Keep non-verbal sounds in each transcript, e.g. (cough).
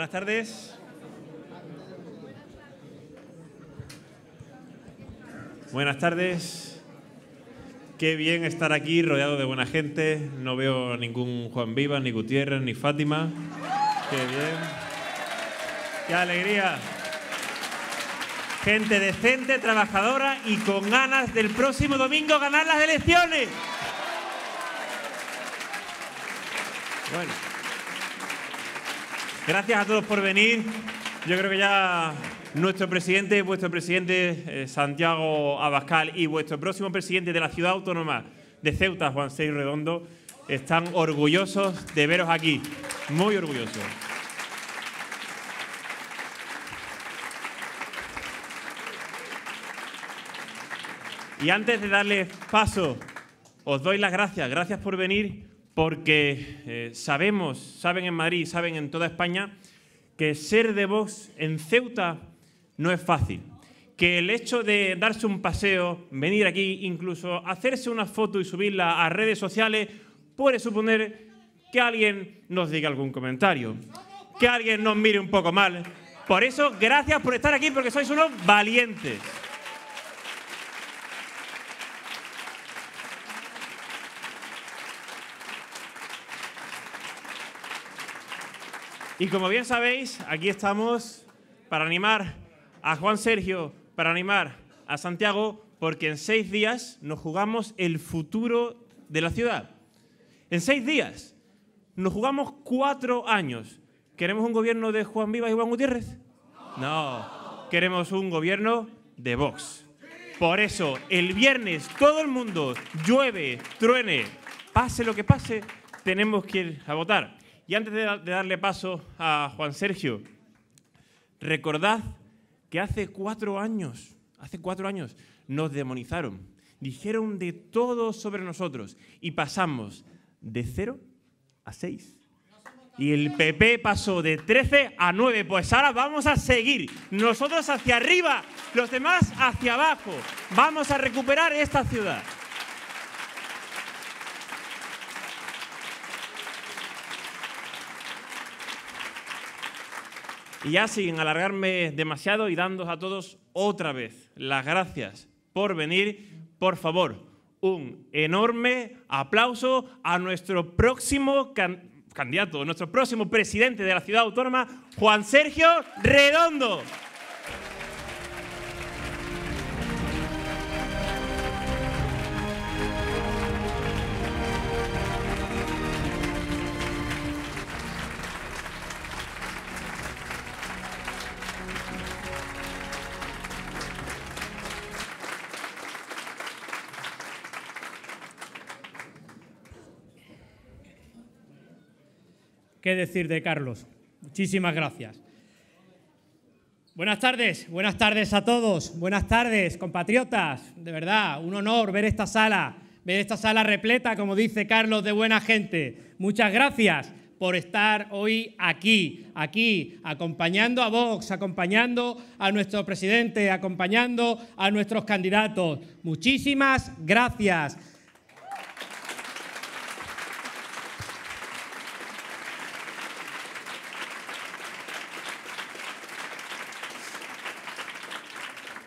Buenas tardes. Buenas tardes. Qué bien estar aquí rodeado de buena gente. No veo ningún Juan Viva, ni Gutiérrez, ni Fátima. Qué bien. Qué alegría. Gente decente, trabajadora y con ganas del próximo domingo ganar las elecciones. Bueno. Gracias a todos por venir. Yo creo que ya nuestro presidente, vuestro presidente eh, Santiago Abascal y vuestro próximo presidente de la ciudad autónoma de Ceuta, Juan Seis Redondo, están orgullosos de veros aquí. Muy orgullosos. Y antes de darles paso, os doy las gracias. Gracias por venir porque eh, sabemos, saben en Madrid, saben en toda España, que ser de voz en Ceuta no es fácil. Que el hecho de darse un paseo, venir aquí, incluso hacerse una foto y subirla a redes sociales, puede suponer que alguien nos diga algún comentario, que alguien nos mire un poco mal. Por eso, gracias por estar aquí, porque sois unos valientes. Y como bien sabéis, aquí estamos para animar a Juan Sergio, para animar a Santiago, porque en seis días nos jugamos el futuro de la ciudad. En seis días nos jugamos cuatro años. ¿Queremos un gobierno de Juan Viva y Juan Gutiérrez? No, queremos un gobierno de Vox. Por eso, el viernes todo el mundo llueve, truene, pase lo que pase, tenemos que ir a votar. Y antes de, darle paso a Juan Sergio, recordad que hace cuatro años, hace cuatro años, nos demonizaron. Dijeron de todo sobre nosotros y pasamos de cero a seis. Y el PP pasó de 13 a 9. Pues ahora vamos a seguir. Nosotros hacia arriba, los demás hacia abajo. Vamos a recuperar esta ciudad. Y ya sin alargarme demasiado y dándos a todos otra vez las gracias por venir, por favor, un enorme aplauso a nuestro próximo candidato, nuestro próximo presidente de la ciudad autónoma, Juan Sergio Redondo. decir de Carlos. Muchísimas gracias. Buenas tardes, buenas tardes a todos, buenas tardes, compatriotas. De verdad, un honor ver esta sala, ver esta sala repleta, como dice Carlos, de buena gente. Muchas gracias por estar hoy aquí, aquí, acompañando a Vox, acompañando a nuestro presidente, acompañando a nuestros candidatos. Muchísimas gracias.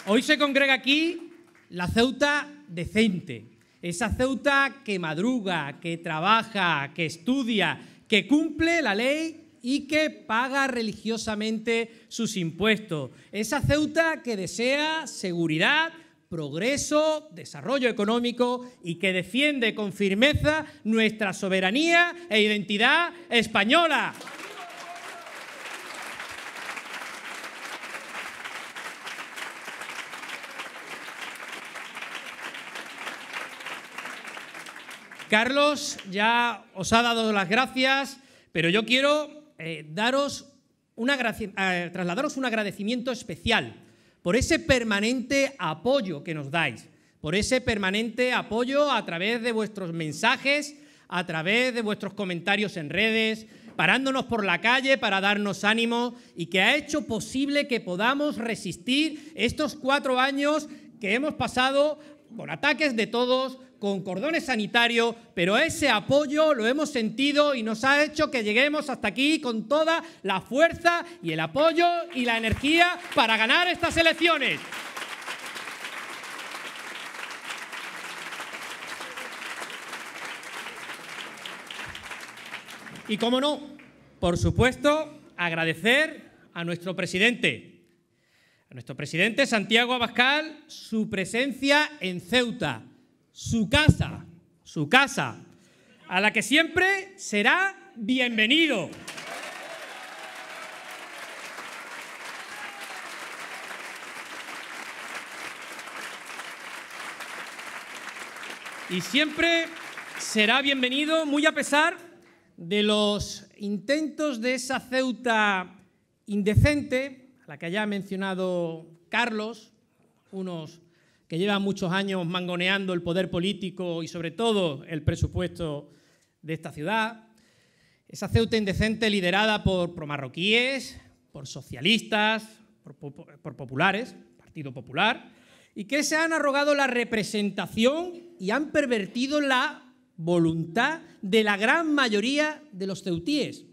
Hoy se congrega aquí la Ceuta decente, esa Ceuta que madruga, que trabaja, que estudia, que cumple la ley y que paga religiosamente sus impuestos, esa Ceuta que desea seguridad, progreso, desarrollo económico y que defiende con firmeza nuestra soberanía e identidad española. Carlos ya os ha dado las gracias, pero yo quiero eh, daros eh, trasladaros un agradecimiento especial por ese permanente apoyo que nos dais, por ese permanente apoyo a través de vuestros mensajes, a través de vuestros comentarios en redes, parándonos por la calle para darnos ánimo y que ha hecho posible que podamos resistir estos cuatro años que hemos pasado con ataques de todos, con cordones sanitarios, pero ese apoyo lo hemos sentido y nos ha hecho que lleguemos hasta aquí con toda la fuerza y el apoyo y la energía para ganar estas elecciones. Y cómo no, por supuesto, agradecer a nuestro presidente, a nuestro presidente Santiago Abascal, su presencia en Ceuta, su casa, su casa, a la que siempre será bienvenido. Y siempre será bienvenido, muy a pesar de los intentos de esa Ceuta indecente, a la que ya ha mencionado Carlos, unos que lleva muchos años mangoneando el poder político y sobre todo el presupuesto de esta ciudad. Esa Ceuta indecente liderada por promarroquíes, por socialistas, por, populares, Partido Popular, y que se han arrogado la representación y han pervertido la voluntad de la gran mayoría de los ceutíes,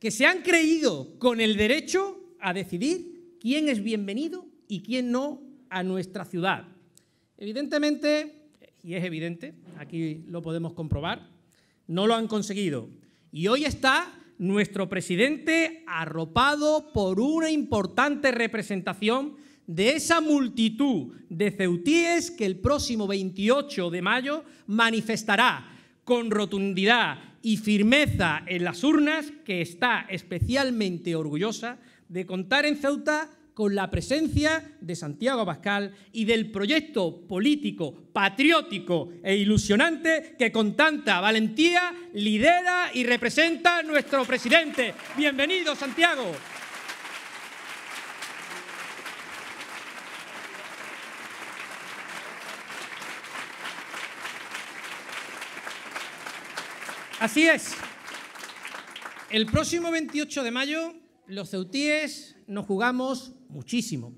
que se han creído con el derecho a decidir quién es bienvenido y quién no a nuestra ciudad. Evidentemente, y es evidente, aquí lo podemos comprobar, no lo han conseguido. Y hoy está nuestro presidente arropado por una importante representación de esa multitud de ceutíes que el próximo 28 de mayo manifestará con rotundidad y firmeza en las urnas que está especialmente orgullosa de contar en Ceuta con la presencia de Santiago Abascal y del proyecto político, patriótico e ilusionante que con tanta valentía lidera y representa nuestro presidente. Bienvenido, Santiago. Así es. El próximo 28 de mayo los ceutíes nos jugamos muchísimo.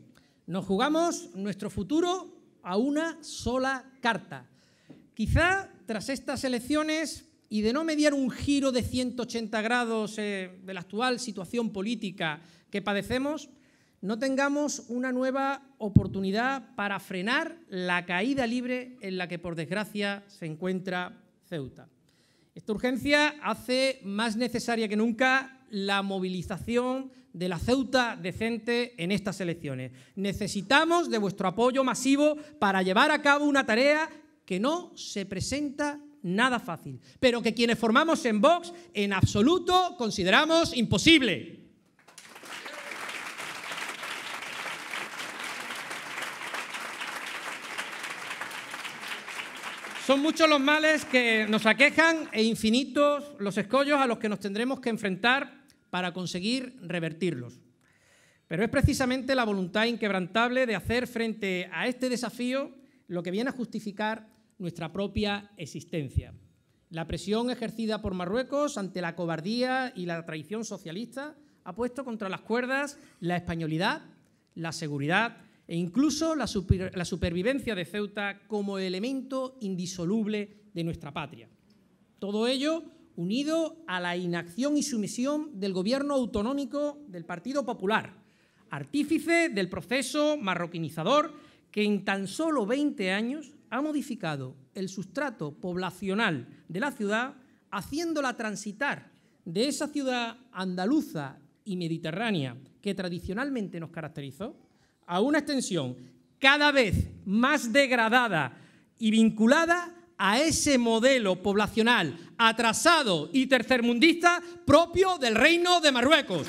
Nos jugamos nuestro futuro a una sola carta. Quizá tras estas elecciones y de no mediar un giro de 180 grados eh, de la actual situación política que padecemos, no tengamos una nueva oportunidad para frenar la caída libre en la que por desgracia se encuentra Ceuta. Esta urgencia hace más necesaria que nunca la movilización de la Ceuta decente en estas elecciones. Necesitamos de vuestro apoyo masivo para llevar a cabo una tarea que no se presenta nada fácil, pero que quienes formamos en Vox en absoluto consideramos imposible. Son muchos los males que nos aquejan e infinitos los escollos a los que nos tendremos que enfrentar para conseguir revertirlos. Pero es precisamente la voluntad inquebrantable de hacer frente a este desafío lo que viene a justificar nuestra propia existencia. La presión ejercida por Marruecos ante la cobardía y la traición socialista ha puesto contra las cuerdas la españolidad, la seguridad e incluso la, la, supervivencia de Ceuta como elemento indisoluble de nuestra patria. Todo ello unido a la inacción y sumisión del gobierno autonómico del Partido Popular, artífice del proceso marroquinizador que en tan solo 20 años ha modificado el sustrato poblacional de la ciudad, haciéndola transitar de esa ciudad andaluza y mediterránea que tradicionalmente nos caracterizó, a una extensión cada vez más degradada y vinculada a ese modelo poblacional atrasado y tercermundista propio del Reino de Marruecos.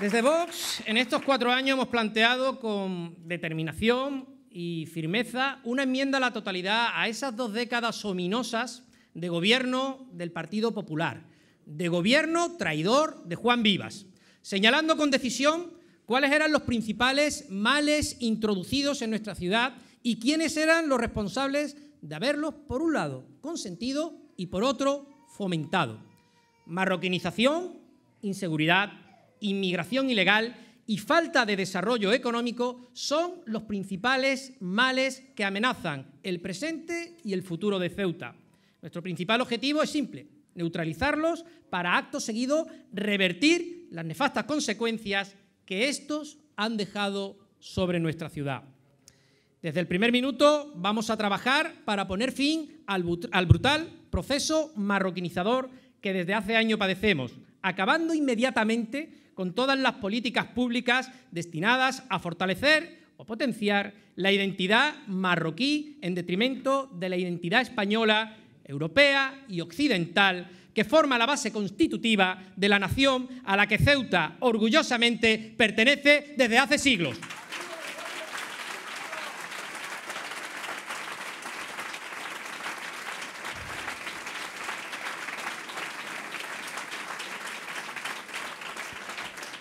Desde Vox, en estos cuatro años hemos planteado con determinación y firmeza una enmienda a la totalidad a esas dos décadas ominosas de gobierno del Partido Popular, de gobierno traidor de Juan Vivas, señalando con decisión cuáles eran los principales males introducidos en nuestra ciudad y quiénes eran los responsables de haberlos, por un lado, consentido y por otro, fomentado. Marroquinización, inseguridad, inmigración ilegal y falta de desarrollo económico son los principales males que amenazan el presente y el futuro de Ceuta. Nuestro principal objetivo es simple, neutralizarlos para acto seguido revertir las nefastas consecuencias que estos han dejado sobre nuestra ciudad. Desde el primer minuto vamos a trabajar para poner fin al, brutal proceso marroquinizador que desde hace año padecemos, acabando inmediatamente con todas las políticas públicas destinadas a fortalecer o potenciar la identidad marroquí en detrimento de la identidad española europea y occidental que forma la base constitutiva de la nación a la que Ceuta orgullosamente pertenece desde hace siglos.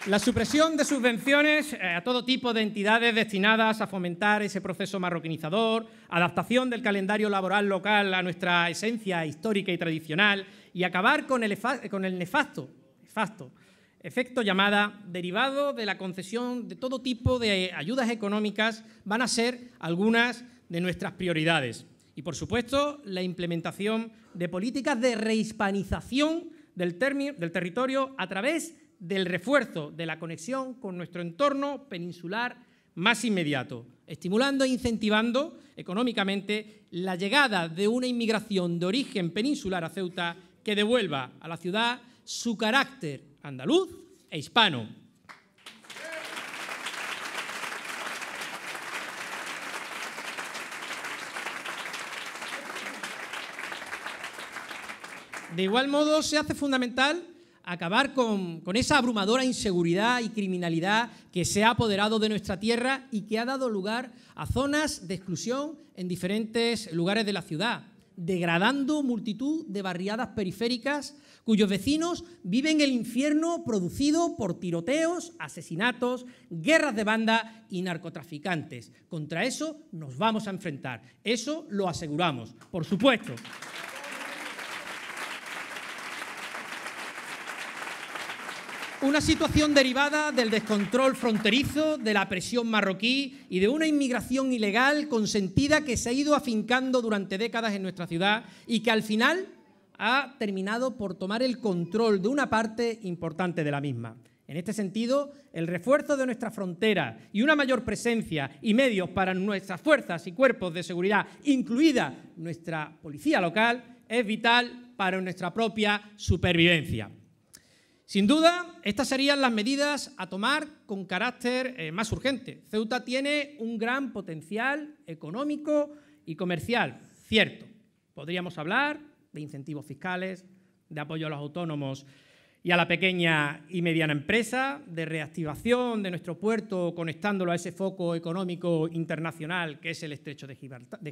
La supresión de subvenciones eh, a todo tipo de entidades destinadas a fomentar ese proceso marroquinizador, adaptación del calendario laboral local a nuestra esencia histórica y tradicional y acabar con el, nefasto, efecto llamada derivado de la concesión de todo tipo de ayudas económicas van a ser algunas de nuestras prioridades. Y, por supuesto, la implementación de políticas de rehispanización del, territorio a través de del refuerzo de la conexión con nuestro entorno peninsular más inmediato, estimulando e incentivando económicamente la llegada de una inmigración de origen peninsular a Ceuta que devuelva a la ciudad su carácter andaluz e hispano. De igual modo, se hace fundamental acabar con, esa abrumadora inseguridad y criminalidad que se ha apoderado de nuestra tierra y que ha dado lugar a zonas de exclusión en diferentes lugares de la ciudad, degradando multitud de barriadas periféricas cuyos vecinos viven el infierno producido por tiroteos, asesinatos, guerras de banda y narcotraficantes. Contra eso nos vamos a enfrentar, eso lo aseguramos, por supuesto. Una situación derivada del descontrol fronterizo, de la presión marroquí y de una inmigración ilegal consentida que se ha ido afincando durante décadas en nuestra ciudad y que al final ha terminado por tomar el control de una parte importante de la misma. En este sentido, el refuerzo de nuestra frontera y una mayor presencia y medios para nuestras fuerzas y cuerpos de seguridad, incluida nuestra policía local, es vital para nuestra propia supervivencia. Sin duda, estas serían las medidas a tomar con carácter eh, más urgente. Ceuta tiene un gran potencial económico y comercial, cierto. Podríamos hablar de incentivos fiscales, de apoyo a los autónomos y a la pequeña y mediana empresa, de reactivación de nuestro puerto conectándolo a ese foco económico internacional que es el estrecho de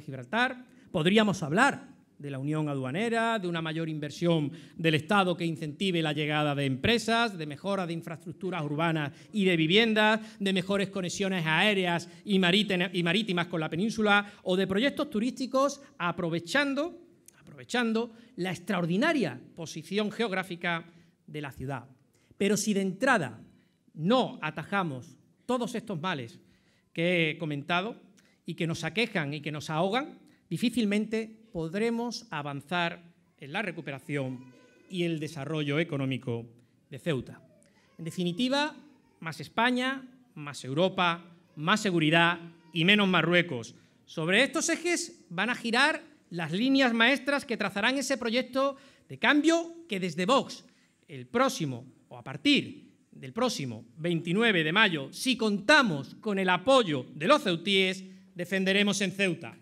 Gibraltar. Podríamos hablar de la unión aduanera, de una mayor inversión del Estado que incentive la llegada de empresas, de mejora de infraestructuras urbanas y de viviendas, de mejores conexiones aéreas y marítimas con la península o de proyectos turísticos aprovechando, aprovechando la extraordinaria posición geográfica de la ciudad. Pero si de entrada no atajamos todos estos males que he comentado y que nos aquejan y que nos ahogan, difícilmente podremos avanzar en la recuperación y el desarrollo económico de Ceuta. En definitiva, más España, más Europa, más seguridad y menos Marruecos. Sobre estos ejes van a girar las líneas maestras que trazarán ese proyecto de cambio que desde Vox, el próximo o a partir del próximo 29 de mayo, si contamos con el apoyo de los ceutíes, defenderemos en Ceuta.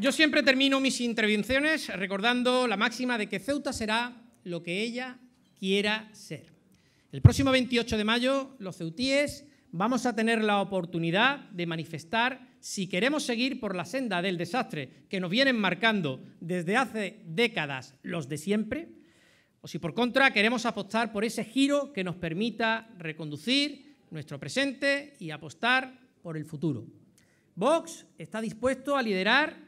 Yo siempre termino mis intervenciones recordando la máxima de que Ceuta será lo que ella quiera ser. El próximo 28 de mayo, los ceutíes vamos a tener la oportunidad de manifestar si queremos seguir por la senda del desastre que nos vienen marcando desde hace décadas los de siempre, o si por contra queremos apostar por ese giro que nos permita reconducir nuestro presente y apostar por el futuro. Vox está dispuesto a liderar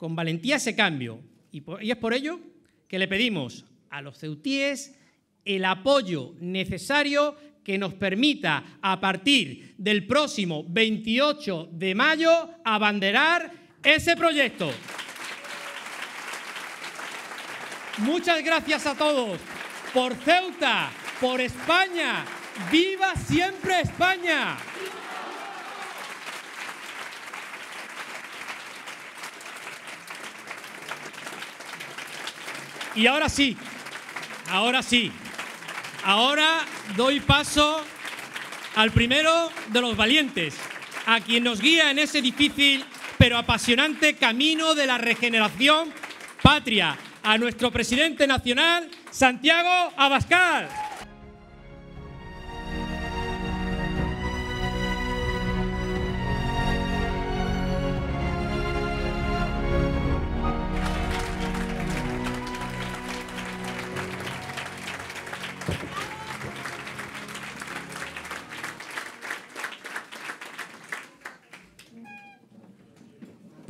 con valentía ese cambio. Y, y es por ello que le pedimos a los ceutíes el apoyo necesario que nos permita a partir del próximo 28 de mayo abanderar ese proyecto. Muchas gracias a todos. Por Ceuta, por España. ¡Viva siempre España! Y ahora sí, ahora sí, ahora doy paso al primero de los valientes, a quien nos guía en ese difícil pero apasionante camino de la regeneración patria, a nuestro presidente nacional, Santiago Abascal.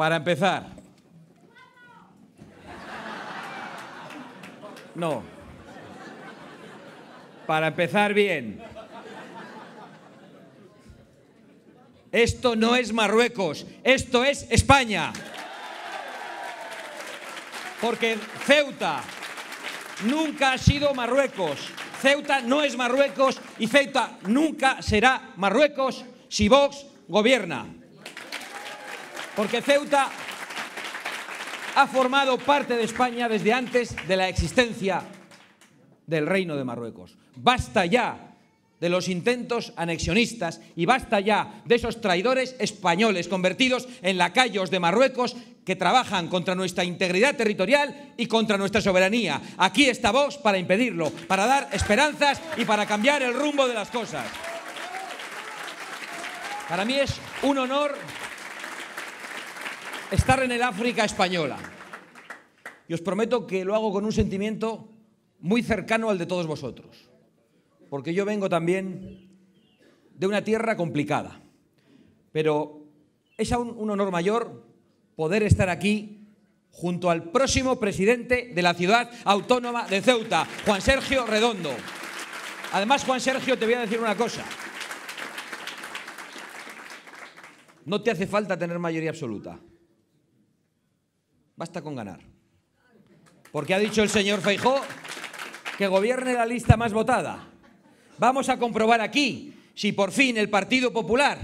Para empezar. No. Para empezar bien. Esto no es Marruecos, esto es España. Porque Ceuta nunca ha sido Marruecos. Ceuta no es Marruecos y Ceuta nunca será Marruecos si Vox gobierna. Porque Ceuta ha formado parte de España desde antes de la existencia del Reino de Marruecos. Basta ya de los intentos anexionistas y basta ya de esos traidores españoles convertidos en lacayos de Marruecos que trabajan contra nuestra integridad territorial y contra nuestra soberanía. Aquí está vos para impedirlo, para dar esperanzas y para cambiar el rumbo de las cosas. Para mí es un honor estar en el África española. Y os prometo que lo hago con un sentimiento muy cercano al de todos vosotros, porque yo vengo también de una tierra complicada, pero es aún un honor mayor poder estar aquí junto al próximo presidente de la ciudad autónoma de Ceuta, Juan Sergio Redondo. Además, Juan Sergio, te voy a decir una cosa. No te hace falta tener mayoría absoluta. Basta con ganar. Porque ha dicho el señor Feijó que gobierne la lista más votada. Vamos a comprobar aquí si por fin el Partido Popular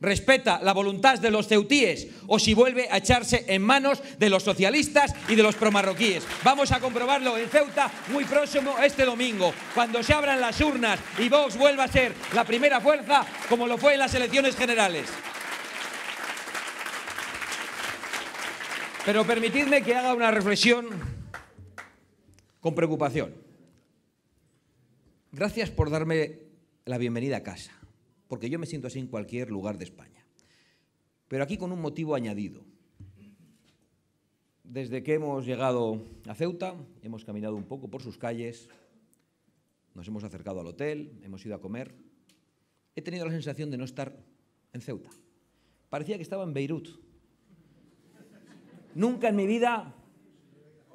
respeta la voluntad de los ceutíes o si vuelve a echarse en manos de los socialistas y de los promarroquíes. Vamos a comprobarlo en Ceuta muy próximo este domingo, cuando se abran las urnas y Vox vuelva a ser la primera fuerza como lo fue en las elecciones generales. Pero permitidme que haga una reflexión con preocupación. Gracias por darme la bienvenida a casa, porque yo me siento así en cualquier lugar de España. Pero aquí con un motivo añadido. Desde que hemos llegado a Ceuta, hemos caminado un poco por sus calles, nos hemos acercado al hotel, hemos ido a comer. He tenido la sensación de no estar en Ceuta. Parecía que estaba en Beirut, Nunca en mi vida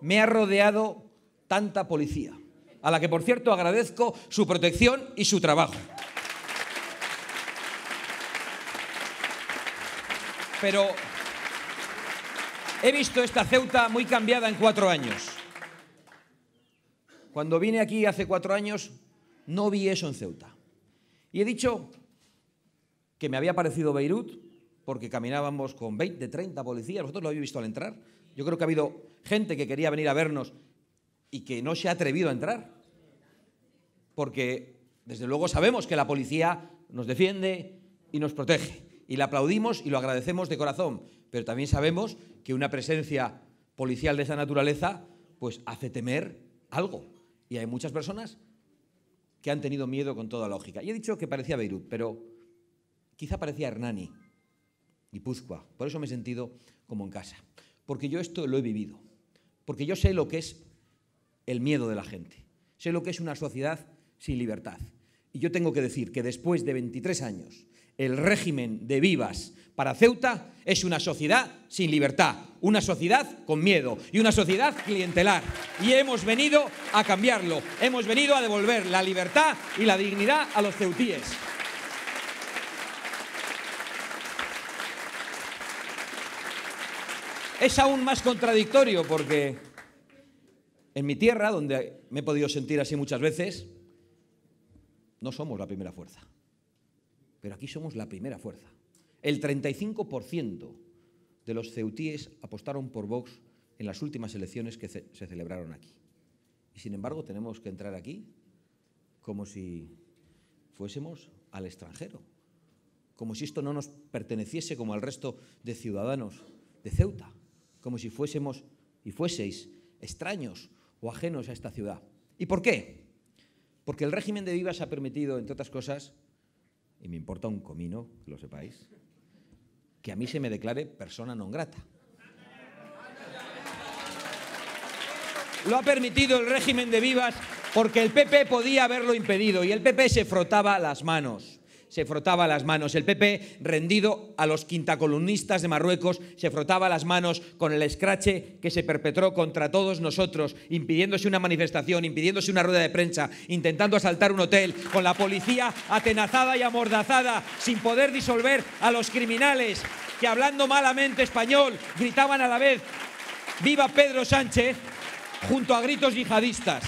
me ha rodeado tanta policía, a la que por cierto agradezco su protección y su trabajo. Pero he visto esta Ceuta muy cambiada en cuatro años. Cuando vine aquí hace cuatro años, no vi eso en Ceuta. Y he dicho que me había parecido Beirut, porque caminábamos con 20, 30 policías, vosotros lo habéis visto al entrar. Yo creo que ha habido gente que quería venir a vernos y que no se ha atrevido a entrar, porque desde luego sabemos que la policía nos defiende y nos protege, y le aplaudimos y lo agradecemos de corazón, pero también sabemos que una presencia policial de esa naturaleza pues hace temer algo, y hay muchas personas que han tenido miedo con toda lógica. Y he dicho que parecía Beirut, pero quizá parecía Hernani por eso me he sentido como en casa. Porque yo esto lo he vivido. Porque yo sé lo que es el miedo de la gente. Sé lo que es una sociedad sin libertad. Y yo tengo que decir que después de 23 años, el régimen de Vivas para Ceuta es una sociedad sin libertad, una sociedad con miedo y una sociedad clientelar. Y hemos venido a cambiarlo, hemos venido a devolver la libertad y la dignidad a los ceutíes. es aún más contradictorio porque en mi tierra, donde me he podido sentir así muchas veces, no somos la primera fuerza. Pero aquí somos la primera fuerza. El 35% de los ceutíes apostaron por Vox en las últimas elecciones que se celebraron aquí. Y sin embargo tenemos que entrar aquí como si fuésemos al extranjero, como si esto no nos perteneciese como al resto de ciudadanos de Ceuta como si fuésemos y fueseis extraños o ajenos a esta ciudad. ¿Y por qué? Porque el régimen de vivas ha permitido, entre otras cosas, y me importa un comino, que lo sepáis, que a mí se me declare persona non grata. Lo ha permitido el régimen de vivas porque el PP podía haberlo impedido y el PP se frotaba las manos se frotaba las manos. El PP, rendido a los quintacolumnistas de Marruecos, se frotaba las manos con el escrache que se perpetró contra todos nosotros, impidiéndose una manifestación, impidiéndose una rueda de prensa, intentando asaltar un hotel, con la policía atenazada y amordazada, sin poder disolver a los criminales que hablando malamente español gritaban a la vez ¡Viva Pedro Sánchez! junto a gritos yihadistas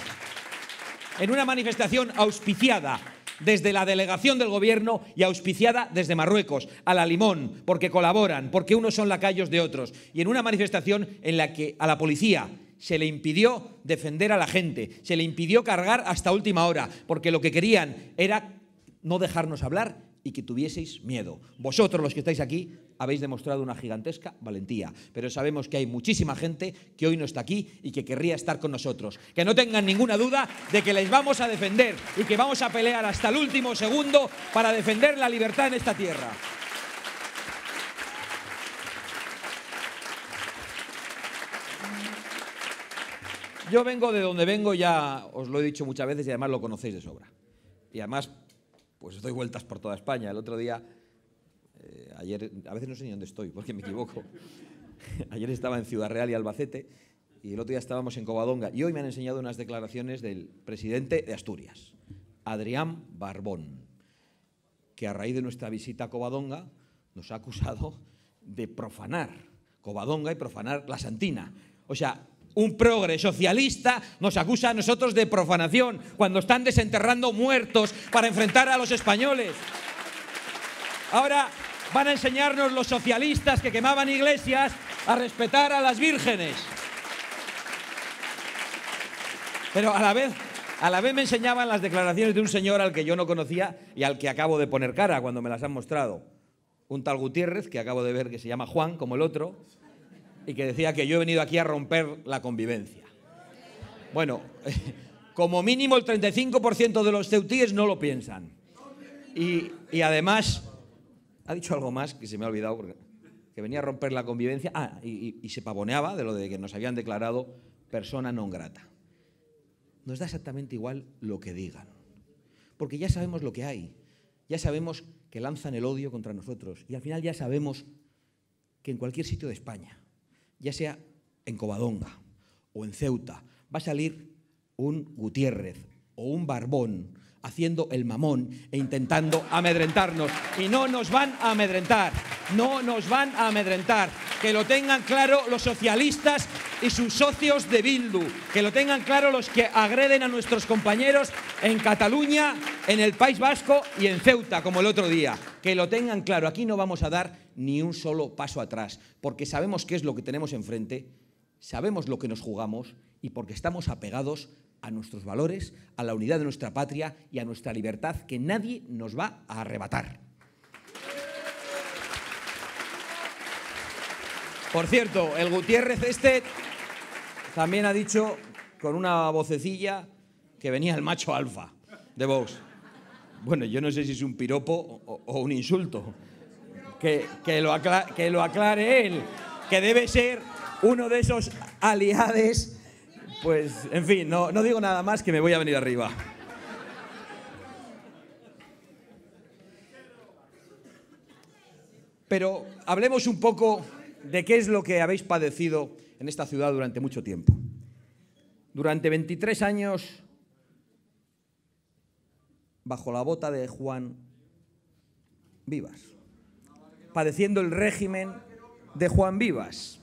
en una manifestación auspiciada desde la delegación del gobierno y auspiciada desde Marruecos, a la limón, porque colaboran, porque unos son lacayos de otros, y en una manifestación en la que a la policía se le impidió defender a la gente, se le impidió cargar hasta última hora, porque lo que querían era no dejarnos hablar y que tuvieseis miedo. Vosotros los que estáis aquí habéis demostrado una gigantesca valentía, pero sabemos que hay muchísima gente que hoy no está aquí y que querría estar con nosotros. Que no tengan ninguna duda de que les vamos a defender y que vamos a pelear hasta el último segundo para defender la libertad en esta tierra. Yo vengo de donde vengo, ya os lo he dicho muchas veces y además lo conocéis de sobra. Y además pues doy vueltas por toda España. El otro día, eh, ayer, a veces no sé ni dónde estoy, porque me equivoco. (laughs) ayer estaba en Ciudad Real y Albacete y el otro día estábamos en Covadonga. Y hoy me han enseñado unas declaraciones del presidente de Asturias, Adrián Barbón, que a raíz de nuestra visita a Covadonga nos ha acusado de profanar Covadonga y profanar la Santina. O sea, un progre socialista nos acusa a nosotros de profanación cuando están desenterrando muertos para enfrentar a los españoles. Ahora van a enseñarnos los socialistas que quemaban iglesias a respetar a las vírgenes. Pero a la vez, a la vez me enseñaban las declaraciones de un señor al que yo no conocía y al que acabo de poner cara cuando me las han mostrado. Un tal Gutiérrez, que acabo de ver que se llama Juan, como el otro, y que decía que yo he venido aquí a romper la convivencia. Bueno, (laughs) como mínimo el 35% de los ceutíes no lo piensan. Y, además, ha dicho algo más que se me ha olvidado, que venía a romper la convivencia. Ah, y, y se pavoneaba de lo de que nos habían declarado persona non grata. Nos da exactamente igual lo que digan, porque ya sabemos lo que hay, ya sabemos que lanzan el odio contra nosotros y al final ya sabemos que en cualquier sitio de España ya sea en Covadonga o en Ceuta, va a salir un Gutiérrez o un Barbón haciendo el mamón e intentando amedrentarnos. Y no nos van a amedrentar, no nos van a amedrentar. Que lo tengan claro los socialistas y sus socios de Bildu, que lo tengan claro los que agreden a nuestros compañeros en Cataluña, en el País Vasco y en Ceuta, como el otro día. Que lo tengan claro, aquí no vamos a dar ni un solo paso atrás, porque sabemos qué es lo que tenemos enfrente, sabemos lo que nos jugamos y porque estamos apegados a nuestros valores, a la unidad de nuestra patria y a nuestra libertad que nadie nos va a arrebatar. Por cierto, el Gutiérrez este también ha dicho con una vocecilla que venía el macho alfa de Vox. Bueno, yo no sé si es un piropo o, o un insulto que, lo aclare, él, que debe ser uno de esos aliades. Pues, en fin, no, no digo nada más que me voy a venir arriba. Pero hablemos un poco de qué es lo que habéis padecido en esta ciudad durante mucho tiempo. Durante 23 años, bajo la bota de Juan Vivas padeciendo el régimen de Juan Vivas,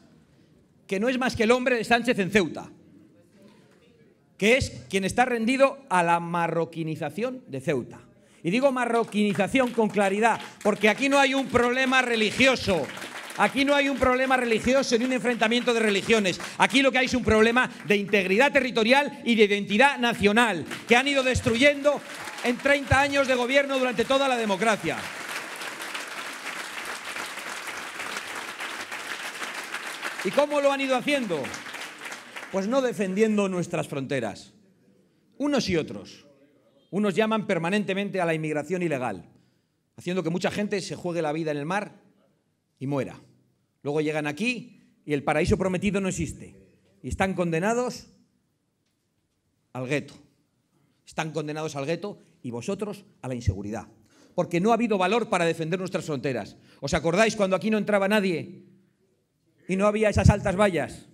que no es más que el hombre de Sánchez en Ceuta, que es quien está rendido a la marroquinización de Ceuta. Y digo marroquinización con claridad, porque aquí no hay un problema religioso. Aquí no hay un problema religioso ni un enfrentamiento de religiones. Aquí lo que hay es un problema de integridad territorial y de identidad nacional que han ido destruyendo en 30 años de gobierno durante toda la democracia. ¿Y cómo lo han ido haciendo? Pues no defendiendo nuestras fronteras. Unos y otros. Unos llaman permanentemente a la inmigración ilegal, haciendo que mucha gente se juegue la vida en el mar y muera. Luego llegan aquí y el paraíso prometido no existe. Y están condenados al gueto. Están condenados al gueto y vosotros a la inseguridad. Porque no ha habido valor para defender nuestras fronteras. ¿Os acordáis cuando aquí no entraba nadie y no había esas altas vallas.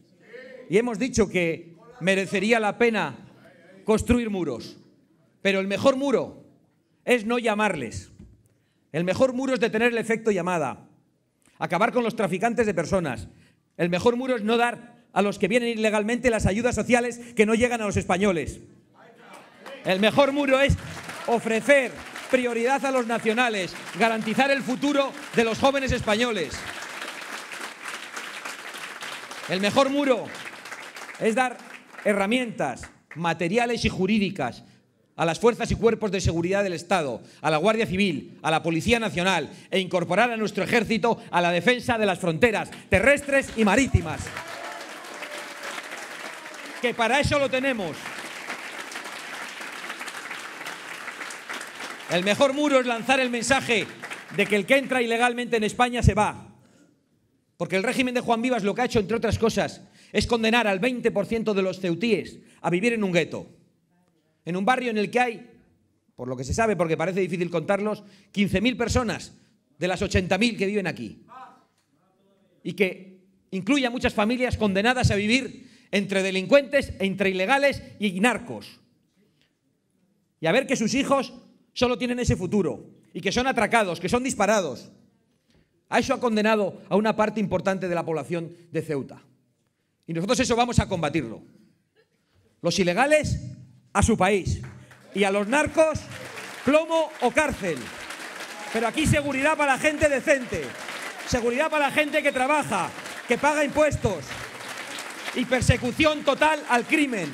Y hemos dicho que merecería la pena construir muros. Pero el mejor muro es no llamarles. El mejor muro es detener el efecto llamada. Acabar con los traficantes de personas. El mejor muro es no dar a los que vienen ilegalmente las ayudas sociales que no llegan a los españoles. El mejor muro es ofrecer prioridad a los nacionales, garantizar el futuro de los jóvenes españoles. El mejor muro es dar herramientas materiales y jurídicas a las fuerzas y cuerpos de seguridad del Estado, a la Guardia Civil, a la Policía Nacional e incorporar a nuestro ejército a la defensa de las fronteras terrestres y marítimas. Que para eso lo tenemos. El mejor muro es lanzar el mensaje de que el que entra ilegalmente en España se va porque el régimen de Juan Vivas lo que ha hecho, entre otras cosas, es condenar al 20% de los ceutíes a vivir en un gueto. En un barrio en el que hay, por lo que se sabe, porque parece difícil contarlos, 15.000 personas de las 80.000 que viven aquí. Y que incluye a muchas familias condenadas a vivir entre delincuentes, entre ilegales y narcos. Y a ver que sus hijos solo tienen ese futuro. Y que son atracados, que son disparados a ah, eso ha condenado a una parte importante de la población de Ceuta. Y nosotros eso vamos a combatirlo. Los ilegales a su país y a los narcos plomo o cárcel. Pero aquí seguridad para la gente decente, seguridad para la gente que trabaja, que paga impuestos y persecución total al crimen.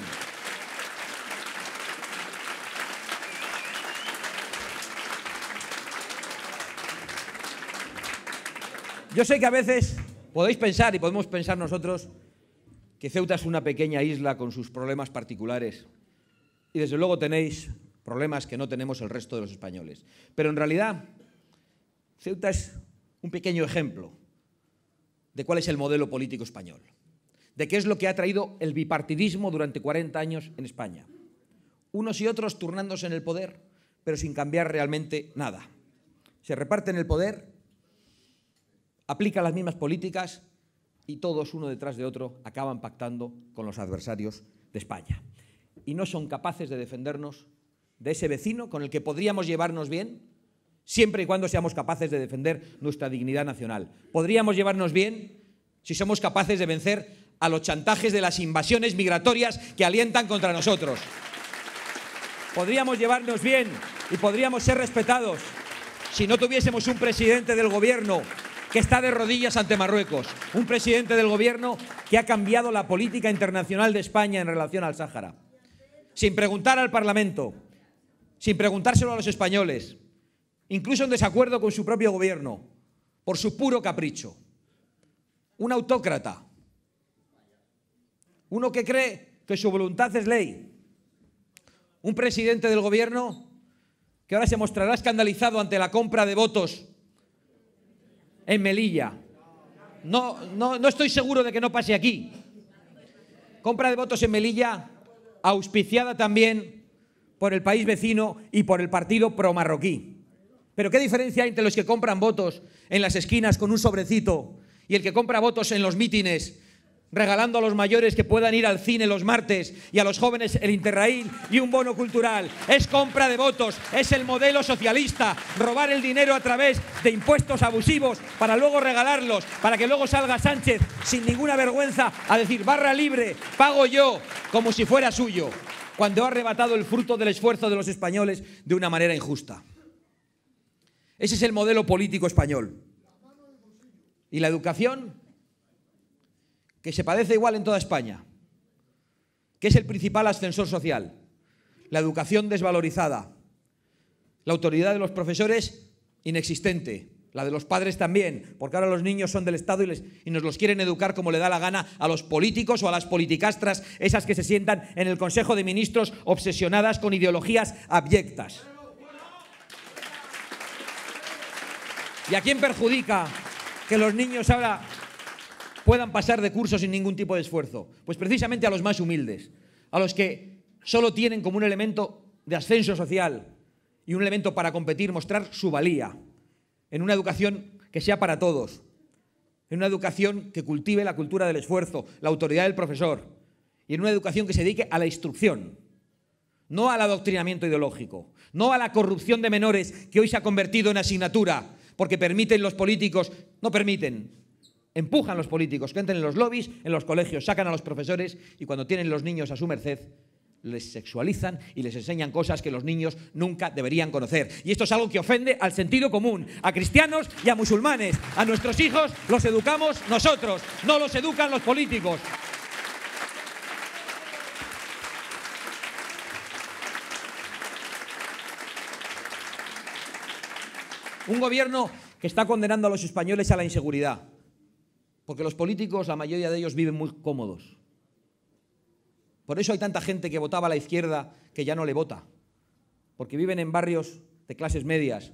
Yo sé que a veces podéis pensar, y podemos pensar nosotros, que Ceuta es una pequeña isla con sus problemas particulares. Y desde luego tenéis problemas que no tenemos el resto de los españoles. Pero en realidad, Ceuta es un pequeño ejemplo de cuál es el modelo político español, de qué es lo que ha traído el bipartidismo durante 40 años en España. Unos y otros turnándose en el poder, pero sin cambiar realmente nada. Se reparten el poder Aplica las mismas políticas y todos, uno detrás de otro, acaban pactando con los adversarios de España. Y no son capaces de defendernos de ese vecino con el que podríamos llevarnos bien, siempre y cuando seamos capaces de defender nuestra dignidad nacional. Podríamos llevarnos bien si somos capaces de vencer a los chantajes de las invasiones migratorias que alientan contra nosotros. Podríamos llevarnos bien y podríamos ser respetados si no tuviésemos un presidente del gobierno que está de rodillas ante Marruecos, un presidente del gobierno que ha cambiado la política internacional de España en relación al Sáhara, sin preguntar al Parlamento, sin preguntárselo a los españoles, incluso en desacuerdo con su propio gobierno, por su puro capricho. Un autócrata, uno que cree que su voluntad es ley, un presidente del gobierno que ahora se mostrará escandalizado ante la compra de votos en Melilla. No, no, estoy seguro de que no pase aquí. Compra de votos en Melilla, auspiciada también por el país vecino y por el partido pro-marroquí. Pero ¿qué diferencia hay entre los que compran votos en las esquinas con un sobrecito y el que compra votos en los mítines regalando a los mayores que puedan ir al cine los martes y a los jóvenes el Interrail y un bono cultural. Es compra de votos, es el modelo socialista, robar el dinero a través de impuestos abusivos para luego regalarlos, para que luego salga Sánchez sin ninguna vergüenza a decir barra libre, pago yo, como si fuera suyo, cuando ha arrebatado el fruto del esfuerzo de los españoles de una manera injusta. Ese es el modelo político español. ¿Y la educación? que se padece igual en toda España, que es el principal ascensor social, la educación desvalorizada, la autoridad de los profesores inexistente, la de los padres también, porque ahora los niños son del Estado y, les, y, nos los quieren educar como le da la gana a los políticos o a las politicastras, esas que se sientan en el Consejo de Ministros obsesionadas con ideologías abyectas. ¿Y a quién perjudica que los niños ahora puedan pasar de curso sin ningún tipo de esfuerzo? Pues precisamente a los más humildes, a los que solo tienen como un elemento de ascenso social y un elemento para competir, mostrar su valía, en una educación que sea para todos, en una educación que cultive la cultura del esfuerzo, la autoridad del profesor, y en una educación que se dedique a la instrucción, no al adoctrinamiento ideológico, no a la corrupción de menores que hoy se ha convertido en asignatura, porque permiten los políticos, no permiten, Empujan los políticos que entren en los lobbies, en los colegios, sacan a los profesores y cuando tienen los niños a su merced, les sexualizan y les enseñan cosas que los niños nunca deberían conocer. Y esto es algo que ofende al sentido común, a cristianos y a musulmanes. A nuestros hijos los educamos nosotros, no los educan los políticos. Un gobierno que está condenando a los españoles a la inseguridad, porque los políticos, la mayoría de ellos, viven muy cómodos. Por eso hay tanta gente que votaba a la izquierda que ya no le vota. Porque viven en barrios de clases medias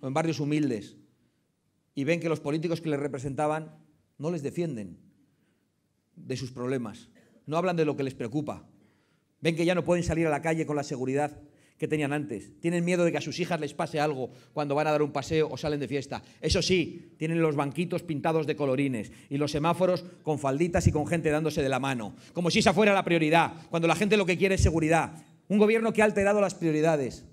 o en barrios humildes y ven que los políticos que les representaban no les defienden de sus problemas, no hablan de lo que les preocupa. Ven que ya no pueden salir a la calle con la seguridad que tenían antes. Tienen miedo de que a sus hijas les pase algo cuando van a dar un paseo o salen de fiesta. Eso sí, tienen los banquitos pintados de colorines y los semáforos con falditas y con gente dándose de la mano. Como si esa fuera la prioridad, cuando la gente lo que quiere es seguridad. Un gobierno que ha alterado las prioridades,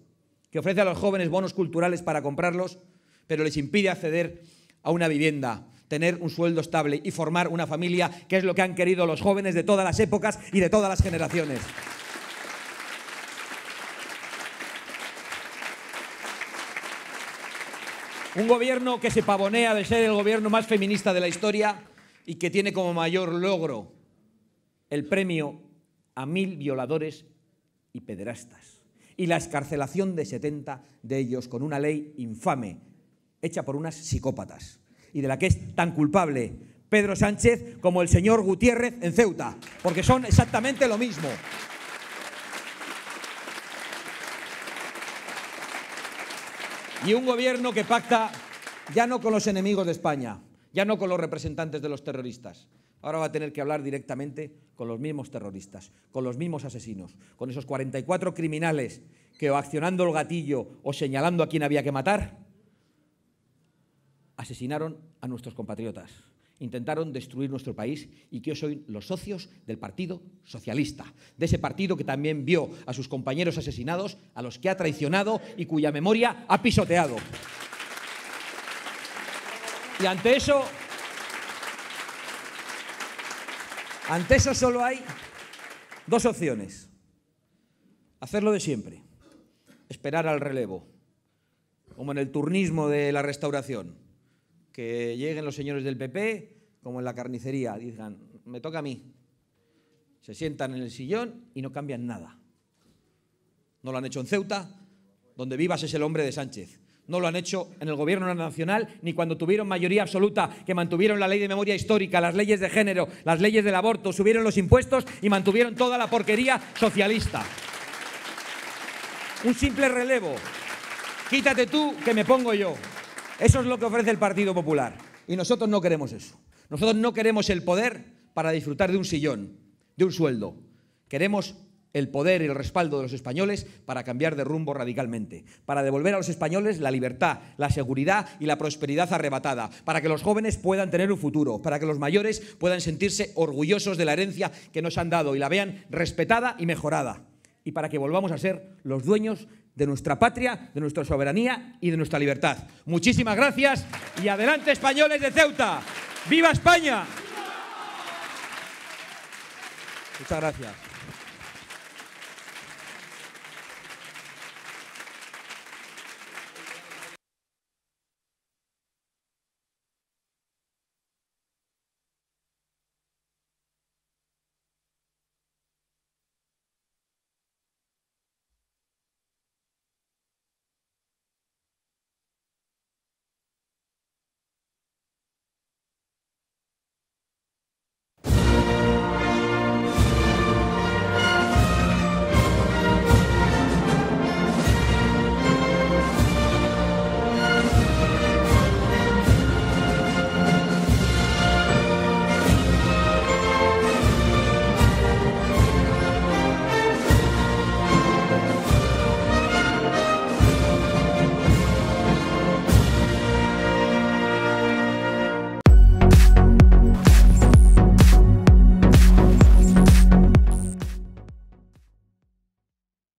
que ofrece a los jóvenes bonos culturales para comprarlos, pero les impide acceder a una vivienda tener un sueldo estable y formar una familia, que es lo que han querido los jóvenes de todas las épocas y de todas las generaciones. Un gobierno que se pavonea de ser el gobierno más feminista de la historia y que tiene como mayor logro el premio a mil violadores y pederastas y la escarcelación de 70 de ellos con una ley infame hecha por unas psicópatas y de la que es tan culpable Pedro Sánchez como el señor Gutiérrez en Ceuta, porque son exactamente lo mismo. y un gobierno que pacta ya no con los enemigos de España, ya no con los representantes de los terroristas. Ahora va a tener que hablar directamente con los mismos terroristas, con los mismos asesinos, con esos 44 criminales que o accionando el gatillo o señalando a quién había que matar, asesinaron a nuestros compatriotas intentaron destruir nuestro país y que yo soy los socios del Partido Socialista, de ese partido que también vio a sus compañeros asesinados, a los que ha traicionado y cuya memoria ha pisoteado. Y ante eso, ante eso solo hay dos opciones. Hacerlo de siempre, esperar al relevo, como en el turnismo de la restauración que lleguen los señores del PP, como en la carnicería, digan, me toca a mí. Se sientan en el sillón y no cambian nada. No lo han hecho en Ceuta, donde vivas es el hombre de Sánchez. No lo han hecho en el Gobierno Nacional, ni cuando tuvieron mayoría absoluta, que mantuvieron la ley de memoria histórica, las leyes de género, las leyes del aborto, subieron los impuestos y mantuvieron toda la porquería socialista. Un simple relevo. Quítate tú, que me pongo yo. Eso es lo que ofrece el Partido Popular. Y nosotros no queremos eso. Nosotros no queremos el poder para disfrutar de un sillón, de un sueldo. Queremos el poder y el respaldo de los españoles para cambiar de rumbo radicalmente, para devolver a los españoles la libertad, la seguridad y la prosperidad arrebatada, para que los jóvenes puedan tener un futuro, para que los mayores puedan sentirse orgullosos de la herencia que nos han dado y la vean respetada y mejorada, y para que volvamos a ser los dueños de nuestra patria, de nuestra soberanía y de nuestra libertad. Muchísimas gracias y adelante españoles de Ceuta. ¡Viva España! Muchas gracias.